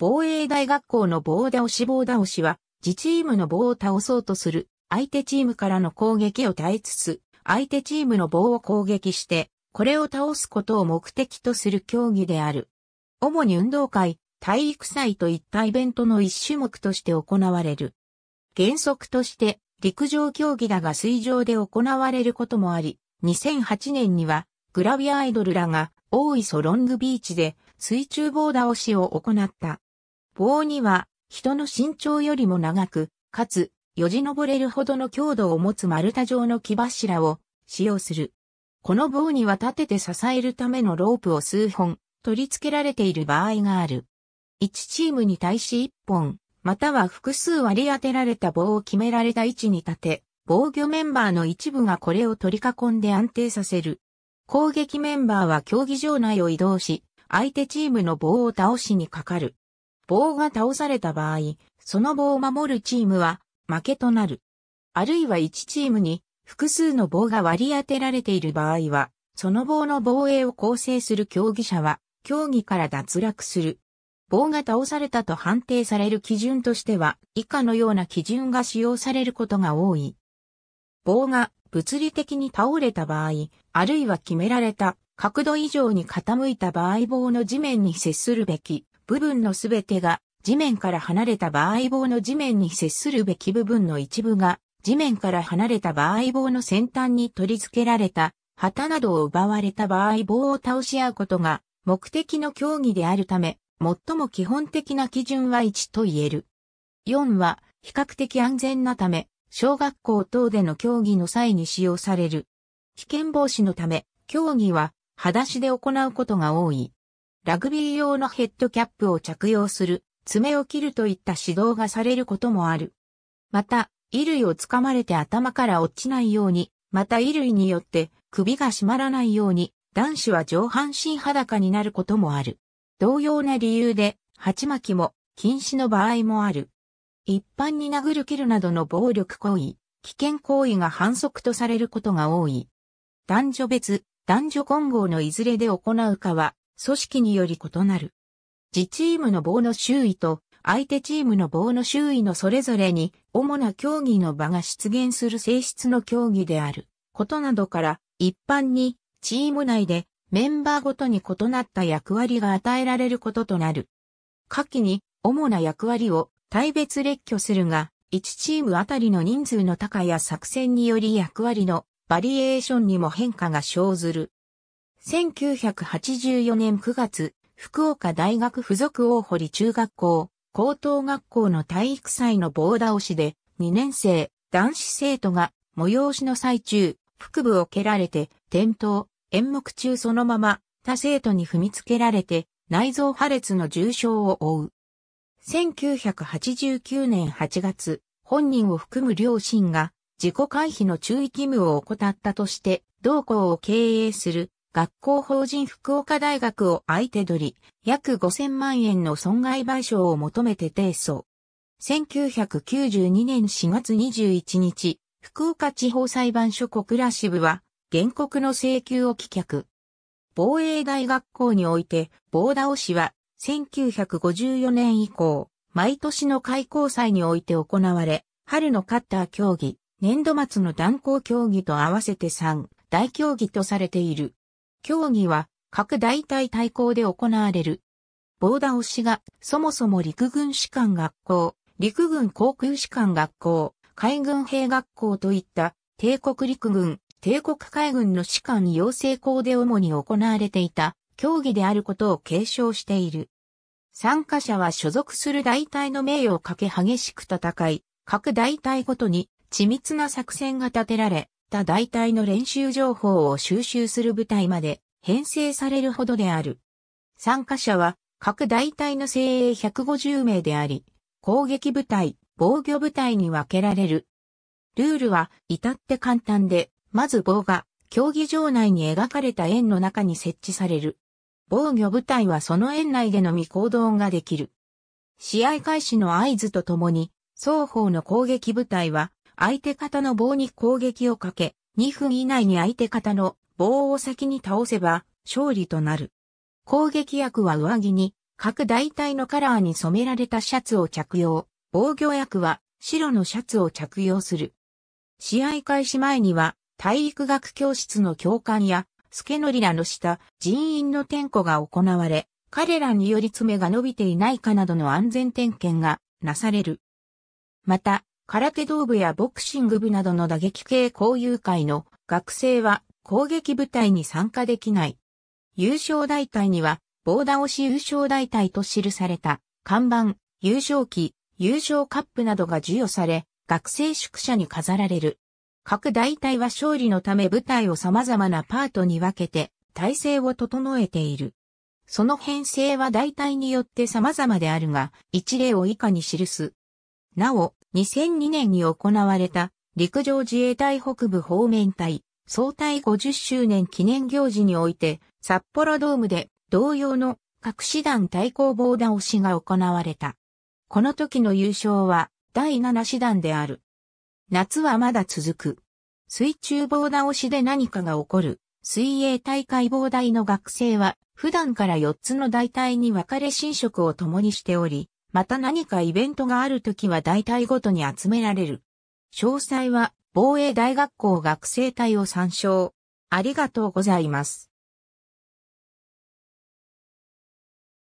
防衛大学校の棒倒し棒倒しは、自チームの棒を倒そうとする、相手チームからの攻撃を耐えつつ、相手チームの棒を攻撃して、これを倒すことを目的とする競技である。主に運動会、体育祭といったイベントの一種目として行われる。原則として、陸上競技だが水上で行われることもあり、2008年には、グラビアアイドルらが、大磯ロングビーチで、水中棒倒しを行った。棒には、人の身長よりも長く、かつ、よじ登れるほどの強度を持つ丸太状の木柱を使用する。この棒には立てて支えるためのロープを数本取り付けられている場合がある。1チームに対し1本、または複数割り当てられた棒を決められた位置に立て、防御メンバーの一部がこれを取り囲んで安定させる。攻撃メンバーは競技場内を移動し、相手チームの棒を倒しにかかる。棒が倒された場合、その棒を守るチームは負けとなる。あるいは1チームに複数の棒が割り当てられている場合は、その棒の防衛を構成する競技者は、競技から脱落する。棒が倒されたと判定される基準としては、以下のような基準が使用されることが多い。棒が物理的に倒れた場合、あるいは決められた角度以上に傾いた場合棒の地面に接するべき部分のすべてが地面から離れた場合棒の地面に接するべき部分の一部が地面から離れた場合棒の先端に取り付けられた旗などを奪われた場合棒を倒し合うことが目的の競技であるため、最も基本的な基準は1と言える。4は比較的安全なため、小学校等での競技の際に使用される。危険防止のため、競技は裸足で行うことが多い。ラグビー用のヘッドキャップを着用する、爪を切るといった指導がされることもある。また、衣類を掴まれて頭から落ちないように、また衣類によって首が締まらないように、男子は上半身裸になることもある。同様な理由で、鉢巻きも禁止の場合もある。一般に殴る蹴るなどの暴力行為、危険行為が反則とされることが多い。男女別、男女混合のいずれで行うかは、組織により異なる。自チームの棒の周囲と相手チームの棒の周囲のそれぞれに主な競技の場が出現する性質の競技であることなどから一般にチーム内でメンバーごとに異なった役割が与えられることとなる。下記に主な役割を対別列挙するが、1チームあたりの人数の高や作戦により役割のバリエーションにも変化が生ずる。1984年9月、福岡大学附属大堀中学校、高等学校の体育祭の棒倒しで、2年生、男子生徒が、催しの最中、腹部を蹴られて、転倒、演目中そのまま、他生徒に踏みつけられて、内臓破裂の重傷を負う。1989年8月、本人を含む両親が、自己回避の注意義務を怠ったとして、同校を経営する学校法人福岡大学を相手取り、約5000万円の損害賠償を求めて提訴。1992年4月21日、福岡地方裁判所小倉支部は、原告の請求を棄却。防衛大学校において、棒倒しは、1954年以降、毎年の開校祭において行われ、春のカッター競技、年度末の断行競技と合わせて3、大競技とされている。競技は各大隊対抗で行われる。棒倒しがそもそも陸軍士官学校、陸軍航空士官学校、海軍兵学校といった帝国陸軍、帝国海軍の士官養成校で主に行われていた競技であることを継承している。参加者は所属する大隊の名誉をかけ激しく戦い、各大隊ごとに緻密な作戦が立てられ、った大体の練習情報を収集する部隊まで編成されるほどである。参加者は各大隊の精鋭150名であり、攻撃部隊、防御部隊に分けられる。ルールは至って簡単で、まず棒が競技場内に描かれた円の中に設置される。防御部隊はその円内でのみ行動ができる。試合開始の合図とともに、双方の攻撃部隊は相手方の棒に攻撃をかけ、2分以内に相手方の棒を先に倒せば勝利となる。攻撃役は上着に各大体のカラーに染められたシャツを着用、防御役は白のシャツを着用する。試合開始前には体育学教室の教官や、スケノリらの下、人員の点呼が行われ、彼らにより爪が伸びていないかなどの安全点検がなされる。また、空手道部やボクシング部などの打撃系交友会の学生は攻撃部隊に参加できない。優勝大隊には、棒倒し優勝大隊と記された、看板、優勝旗、優勝カップなどが授与され、学生宿舎に飾られる。各大隊は勝利のため部隊を様々なパートに分けて、体制を整えている。その編成は大体によって様々であるが、一例を以下に記す。なお、2002年に行われた陸上自衛隊北部方面隊総隊50周年記念行事において札幌ドームで同様の各師団対抗棒倒しが行われた。この時の優勝は第7師団である。夏はまだ続く。水中棒倒しで何かが起こる。水泳大会棒大の学生は普段から4つの大隊に分かれ寝食を共にしており、また何かイベントがあるときは大体ごとに集められる。詳細は防衛大学校学生隊を参照。ありがとうございます。